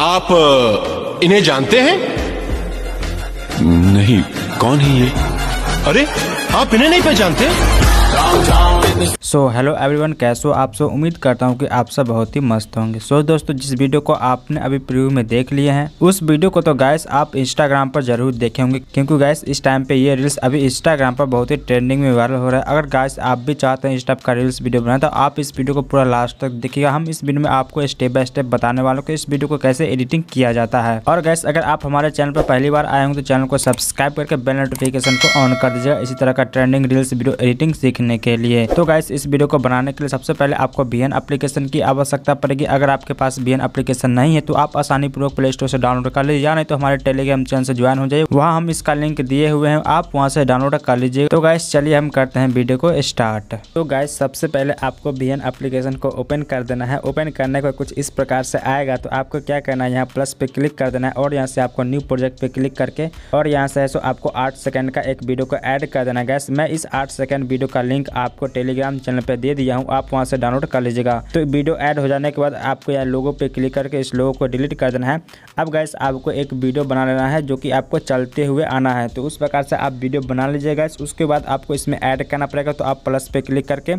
आप इन्हें जानते हैं नहीं कौन है ये अरे आप इन्हें नहीं पहचानते सो हेलो एवरीवन कैसे हो आप सब उम्मीद करता हूँ कि आप सब बहुत ही मस्त होंगे सो so, दोस्तों जिस वीडियो को आपने अभी प्रीव्यू में देख लिए हैं उस वीडियो को तो गैस आप इंस्टाग्राम पर जरूर देखे होंगे क्योंकि गैस इस टाइम पे ये रील्स अभी इंस्टाग्राम पर बहुत ही ट्रेंडिंग में वायरल हो रहा है अगर गैस आप भी चाहते हैं इस टाइप का रील्स वीडियो बनाए तो आप इस वीडियो को पूरा लास्ट तक देखिएगा हम इस वीडियो में आपको स्टेप बाय स्टेप बताने वालों को इस वीडियो को कैसे एडिटिंग किया जाता है और गैस अगर आप हमारे चैनल पर पहली बार आए होंगे तो चैनल को सब्सक्राइब करके बेल नोटिफिकेशन को ऑन कर दीजिएगा इसी तरह का ट्रेंडिंग रील्स वीडियो एडिटिंग सीखने के लिए तो गाइस तो इस वीडियो को बनाने के लिए सबसे पहले आपको बी एन एप्लीकेशन की आवश्यकता पड़ेगी अगर आपके पास बी एन एप्लीकेशन नहीं है तो आप आसानी पूर्वक प्ले स्टोर से डाउनलोड कर लीजिए या नहीं तो हमारे टेलीग्राम चैनल से ज्वाइन हो जाइए वहाँ हम इसका लिंक दिए हुए हैं आप वहाँ से डाउनलोड कर लीजिए तो गाइस चलिए हम करते हैं वीडियो को स्टार्ट तो गाइस सबसे पहले आपको बी एन एप्लीकेशन को ओपन कर देना है ओपन करने पर कुछ इस प्रकार से आएगा तो आपको क्या करना है यहाँ प्लस पे क्लिक कर देना है और यहाँ से आपको न्यू प्रोजेक्ट पे क्लिक करके और यहाँ से आपको आठ सेकेंड का एक वीडियो को एड कर देना है गैस मैं इस आठ सेकेंड वीडियो का लिंक आपको टेली टेलीग्राम चैनल पर दे दिया हूँ आप वहाँ से डाउनलोड कर लीजिएगा तो वीडियो ऐड हो जाने के बाद आपको यहाँ लोगों पर क्लिक करके इस लोगों को डिलीट कर देना है अब गैस आपको एक वीडियो बना लेना है जो कि आपको चलते हुए आना है तो उस प्रकार से आप वीडियो बना लीजिएगा उसके बाद आपको इसमें ऐड करना पड़ेगा तो आप प्लस पे क्लिक करके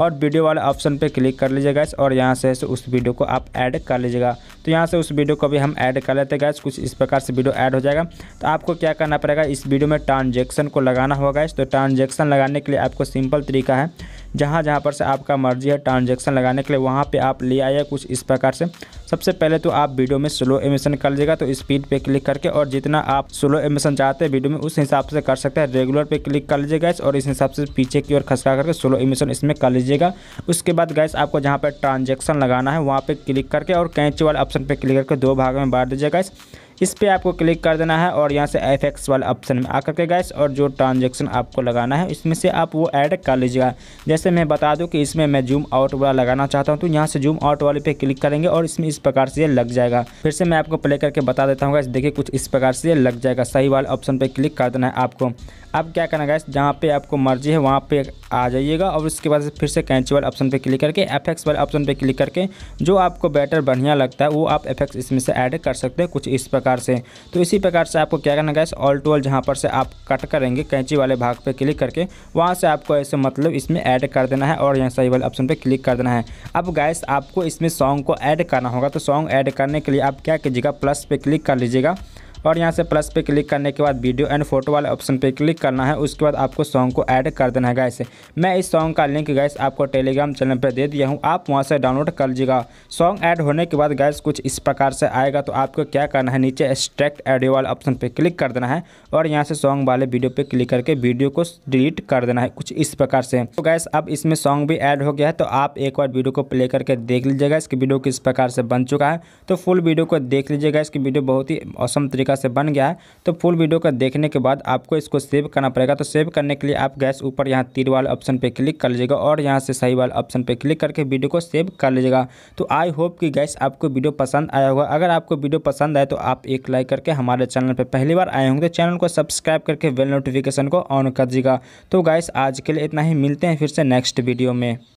और वीडियो वाले ऑप्शन पे क्लिक कर लीजिए गैस और यहाँ से उस वीडियो को आप ऐड कर लीजिएगा तो यहाँ से उस वीडियो को भी हम ऐड कर लेते गैस कुछ इस प्रकार से वीडियो ऐड हो जाएगा तो आपको क्या करना पड़ेगा इस वीडियो में ट्रांजेक्शन को लगाना होगा तो ट्रांजेक्शन लगाने के लिए आपको सिंपल तरीका है जहाँ जहाँ पर से आपका मर्जी है ट्रांजेक्शन लगाने के लिए वहाँ पर आप ले आइए कुछ इस प्रकार से सबसे पहले तो आप वीडियो में स्लो एमिशन कर लीजिएगा तो स्पीड पर क्लिक करके और जितना आप स्लो एमिशन चाहते हैं वीडियो में उस हिसाब से कर सकते हैं रेगुलर पर क्लिक कर लीजिए गैस और इस हिसाब से पीछे की ओर खसका करके स्लो एमिशन इसमें कर लीजिएगा उसके बाद गैस आपको जहाँ पर ट्रांजेक्शन लगाना है वहाँ पर क्लिक करके और कैंची वाले ऑप्शन पर क्लिक करके दो भाग में बांट दीजिए गैस इस पर आपको क्लिक कर देना है और यहाँ से एफ एक्स वाले ऑप्शन में आकर के गैस और जो ट्रांजेक्शन आपको लगाना है इसमें से आप वो ऐड कर लीजिएगा जैसे मैं बता दूँ कि इसमें मैं जूम आउट वाला लगाना चाहता हूँ तो यहाँ से जूम आउट वाले पे क्लिक करेंगे और इसमें इस प्रकार से ये लग जाएगा फिर से मैं आपको प्ले करके बता देता हूँ गैस देखिए कुछ इस प्रकार से ये लग जाएगा सही वाले ऑप्शन पर क्लिक कर देना है आपको अब क्या करना गैस जहाँ पे आपको मर्जी है वहाँ पे आ जाइएगा और उसके बाद फिर से कैंची वाले ऑप्शन पे क्लिक करके एफ एक्स वाले ऑप्शन पे क्लिक करके जो आपको बैटर बढ़िया लगता है वो आप एफ एक्स इसमें से ऐड कर सकते हैं कुछ इस प्रकार से तो इसी प्रकार से आपको क्या करना गैस ऑल टू ऑल जहाँ पर से आप कट करेंगे कैंची वाले भाग पर क्लिक करके वहाँ से आपको ऐसे मतलब इसमें ऐड कर देना है और यहाँ सही वाले ऑप्शन पर क्लिक कर देना है अब गैस आपको इसमें सॉन्ग को ऐड करना होगा तो सॉन्ग ऐड करने के लिए आप क्या कीजिएगा प्लस पर क्लिक कर लीजिएगा और यहाँ से प्लस पे क्लिक करने के बाद वीडियो एंड फोटो वाले ऑप्शन पे क्लिक करना है उसके बाद आपको सॉन्ग को ऐड कर देना है गैस मैं इस सॉन्ग का लिंक गैस आपको टेलीग्राम चैनल पर दे दिया हूँ आप वहाँ से डाउनलोड कर लीजिएगा सॉन्ग ऐड होने के बाद गैस कुछ इस प्रकार से आएगा तो आपको क्या करना है नीचे एक्स्ट्रैक्ट ऑडियो वाले ऑप्शन पर क्लिक कर देना है और यहाँ से सॉन्ग वाले वीडियो पर क्लिक करके वीडियो को डिलीट कर देना है कुछ इस प्रकार से तो गैस अब इसमें सॉन्ग भी ऐड हो गया है तो आप एक बार वीडियो को प्ले करके देख लीजिएगा इसकी वीडियो किस प्रकार से बन चुका है तो फुल वीडियो को देख लीजिएगा इसकी वीडियो बहुत ही औसम तरीके तरीका से बन गया है तो फुल वीडियो का देखने के बाद आपको इसको सेव करना पड़ेगा तो सेव करने के लिए आप गैस ऊपर यहाँ तीर वाले ऑप्शन पर क्लिक कर लीजिएगा और यहाँ से सही वाले ऑप्शन पर क्लिक करके वीडियो को सेव कर लीजिएगा तो आई होप कि गैस आपको वीडियो पसंद आया होगा अगर आपको वीडियो पसंद आए तो आप एक लाइक करके हमारे चैनल पर पहली बार आए होंगे तो चैनल को सब्सक्राइब करके बेल नोटिफिकेशन को ऑन कर दीजिएगा तो गैस आज के लिए इतना ही मिलते हैं फिर से नेक्स्ट वीडियो में